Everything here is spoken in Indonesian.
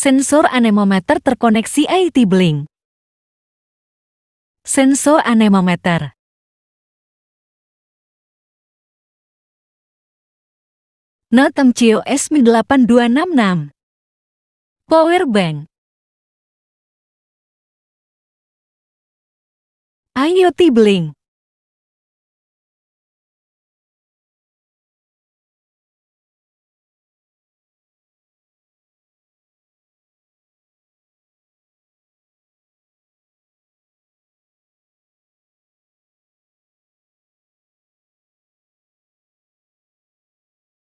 Sensor anemometer terkoneksi IT Blink. Sensor anemometer. Notem COS Mi8266. Power bank. IoT Blink.